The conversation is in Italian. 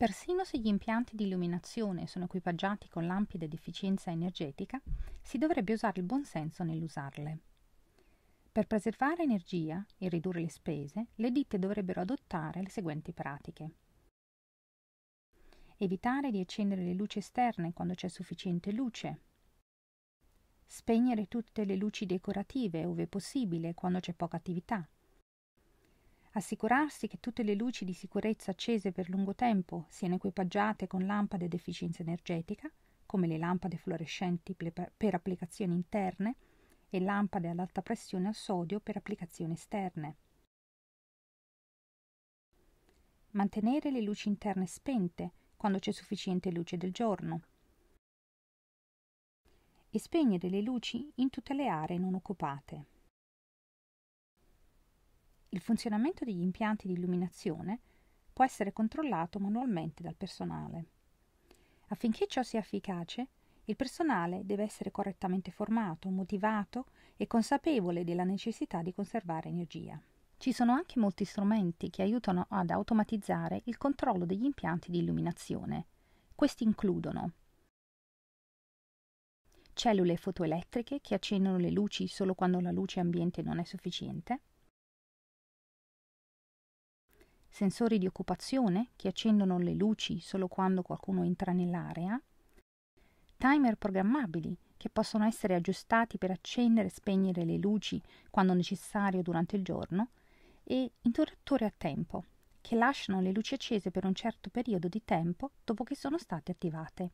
Persino se gli impianti di illuminazione sono equipaggiati con lampade ad efficienza energetica, si dovrebbe usare il buon senso nell'usarle. Per preservare energia e ridurre le spese, le ditte dovrebbero adottare le seguenti pratiche. Evitare di accendere le luci esterne quando c'è sufficiente luce. Spegnere tutte le luci decorative, ove possibile, quando c'è poca attività assicurarsi che tutte le luci di sicurezza accese per lungo tempo siano equipaggiate con lampade ad efficienza energetica, come le lampade fluorescenti per applicazioni interne e lampade ad alta pressione al sodio per applicazioni esterne. Mantenere le luci interne spente quando c'è sufficiente luce del giorno. E spegnere le luci in tutte le aree non occupate. Il funzionamento degli impianti di illuminazione può essere controllato manualmente dal personale. Affinché ciò sia efficace, il personale deve essere correttamente formato, motivato e consapevole della necessità di conservare energia. Ci sono anche molti strumenti che aiutano ad automatizzare il controllo degli impianti di illuminazione. Questi includono cellule fotoelettriche che accendono le luci solo quando la luce ambiente non è sufficiente, sensori di occupazione che accendono le luci solo quando qualcuno entra nell'area, timer programmabili che possono essere aggiustati per accendere e spegnere le luci quando necessario durante il giorno e interruttori a tempo che lasciano le luci accese per un certo periodo di tempo dopo che sono state attivate.